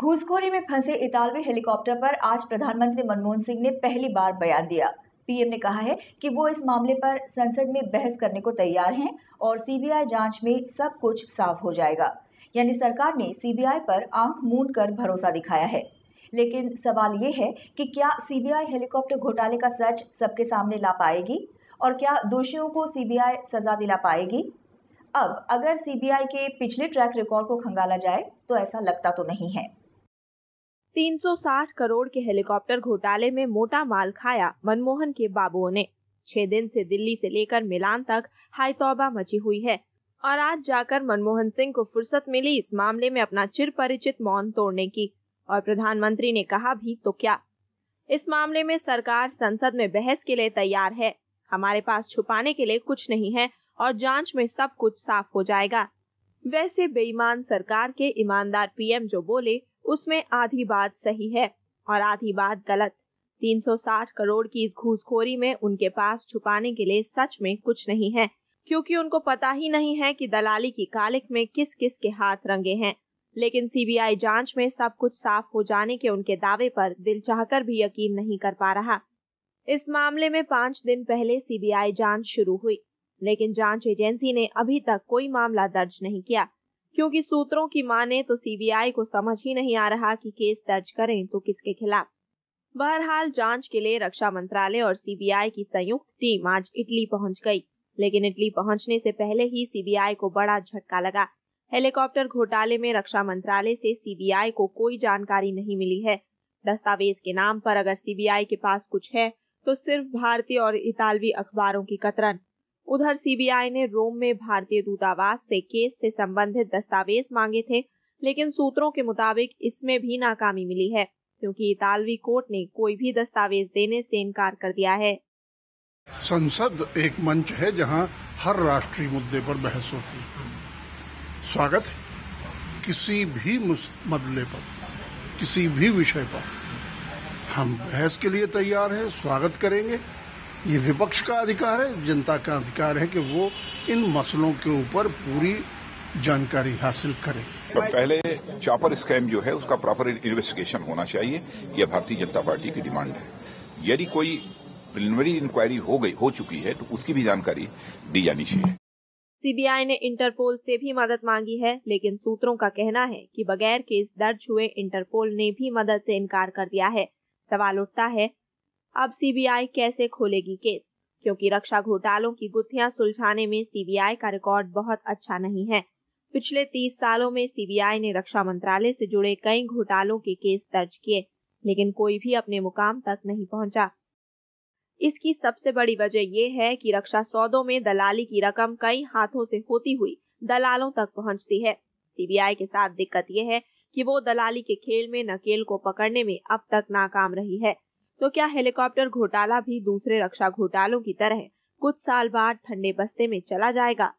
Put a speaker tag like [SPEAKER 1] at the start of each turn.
[SPEAKER 1] घूसखोरी में फंसे इतालवी हेलीकॉप्टर पर आज प्रधानमंत्री मनमोहन सिंह ने पहली बार बयान दिया पीएम ने कहा है कि वो इस मामले पर संसद में बहस करने को तैयार हैं और सीबीआई जांच में सब कुछ साफ हो जाएगा यानी सरकार ने सीबीआई पर आंख मूंद कर भरोसा दिखाया है लेकिन सवाल ये है कि क्या सीबीआई हेलीकॉप्टर घोटाले का सच सबके सामने ला पाएगी और क्या दोषियों को सीबीआई सजा दिला पाएगी अब अगर सीबीआई के पिछले ट्रैक रिकॉर्ड को खंगाला जाए तो ऐसा लगता तो नहीं है 360 करोड़
[SPEAKER 2] के हेलीकॉप्टर घोटाले में मोटा माल खाया मनमोहन के बाबुओं ने छह दिन से दिल्ली से लेकर मिलान तक हाईतौबा मची हुई है और आज जाकर मनमोहन सिंह को फुर्सत मिली इस मामले में अपना चिर परिचित मौन तोड़ने की और प्रधानमंत्री ने कहा भी तो क्या इस मामले में सरकार संसद में बहस के लिए तैयार है हमारे पास छुपाने के लिए कुछ नहीं है और जांच में सब कुछ साफ हो जाएगा वैसे बेईमान सरकार के ईमानदार पीएम जो बोले उसमें आधी बात सही है और आधी बात गलत 360 करोड़ की इस घूसखोरी में उनके पास छुपाने के लिए सच में कुछ नहीं है क्योंकि उनको पता ही नहीं है कि दलाली की कालिक में किस किस के हाथ रंगे हैं लेकिन सीबीआई जांच में सब कुछ साफ हो जाने के उनके दावे पर दिल चाहकर भी यकीन नहीं कर पा रहा इस मामले में पांच दिन पहले सीबीआई जांच शुरू हुई लेकिन जांच एजेंसी ने अभी तक कोई मामला दर्ज नहीं किया क्योंकि सूत्रों की माने तो सीबीआई को समझ ही नहीं आ रहा कि केस दर्ज करें तो किसके खिलाफ बहरहाल जांच के लिए रक्षा मंत्रालय और सीबीआई की संयुक्त टीम आज इटली पहुंच गई लेकिन इटली पहुंचने से पहले ही सीबीआई को बड़ा झटका लगा हेलीकॉप्टर घोटाले में रक्षा मंत्रालय से सीबीआई को कोई जानकारी नहीं मिली है दस्तावेज के नाम पर अगर सीबीआई के पास कुछ है तो सिर्फ भारतीय और इतालवी अखबारों की कतरन उधर सीबीआई ने रोम में भारतीय दूतावास से केस से संबंधित दस्तावेज मांगे थे लेकिन सूत्रों के मुताबिक इसमें भी नाकामी मिली है क्योंकि इतालवी कोर्ट ने कोई भी दस्तावेज देने से इनकार कर दिया है
[SPEAKER 3] संसद एक मंच है जहां हर राष्ट्रीय मुद्दे पर बहस होती स्वागत है किसी भी मसले पर किसी भी विषय पर हम बहस के लिए तैयार हैं स्वागत करेंगे ये विपक्ष का अधिकार है जनता का अधिकार है कि वो इन मसलों के ऊपर पूरी जानकारी हासिल करे तो पहले चापर स्कैम जो है उसका प्रॉपर इन्वेस्टिगेशन होना चाहिए यह भारतीय जनता पार्टी की डिमांड है यदि कोई प्रिलिमिनरी इंक्वायरी हो गई हो चुकी है तो उसकी भी जानकारी दी जानी चाहिए
[SPEAKER 2] सीबीआई ने इंटरपोल से भी मदद मांगी है लेकिन सूत्रों का कहना है कि बगैर केस दर्ज हुए इंटरपोल ने भी मदद से इनकार कर दिया है सवाल उठता है अब सीबीआई कैसे खोलेगी केस क्योंकि रक्षा घोटालों की गुत्थियां सुलझाने में सीबीआई का रिकॉर्ड बहुत अच्छा नहीं है पिछले तीस सालों में सीबीआई ने रक्षा मंत्रालय से जुड़े कई घोटालों के केस दर्ज किए लेकिन कोई भी अपने मुकाम तक नहीं पहुंचा इसकी सबसे बड़ी वजह यह है कि रक्षा सौदों में दलाली की रकम कई हाथों से होती हुई दलालों तक पहुंचती है सीबीआई के साथ दिक्कत यह है कि वो दलाली के खेल में नकेल को पकड़ने में अब तक नाकाम रही है तो क्या हेलीकॉप्टर घोटाला भी दूसरे रक्षा घोटालों की तरह कुछ साल बाद ठंडे बस्ते में चला जाएगा